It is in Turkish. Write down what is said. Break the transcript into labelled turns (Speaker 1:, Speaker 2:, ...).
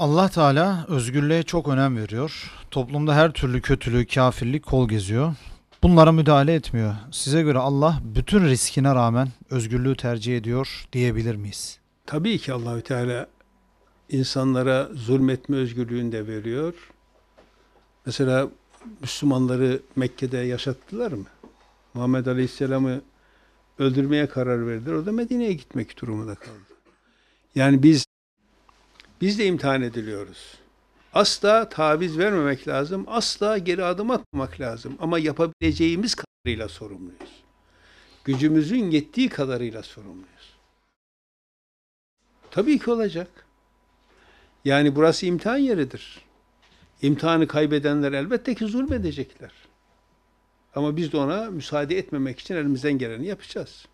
Speaker 1: Allah Teala özgürlüğe çok önem veriyor. Toplumda her türlü kötülük, kafirlik kol geziyor. Bunlara müdahale etmiyor. Size göre Allah bütün riskine rağmen özgürlüğü tercih ediyor diyebilir miyiz?
Speaker 2: Tabii ki Allahü Teala insanlara zulmetme özgürlüğünü de veriyor. Mesela Müslümanları Mekke'de yaşattılar mı? Muhammed Aleyhisselam'ı öldürmeye karar verdiler. O da Medine'ye gitmek durumunda kaldı. Yani biz biz de imtihan ediliyoruz. Asla taviz vermemek lazım. Asla geri adım atmamak lazım. Ama yapabileceğimiz kadarıyla sorumluyuz. Gücümüzün yettiği kadarıyla sorumluyuz. Tabii ki olacak. Yani burası imtihan yeridir. İmtihanı kaybedenler elbette ki zulmedecekler. Ama biz de ona müsaade etmemek için elimizden geleni yapacağız.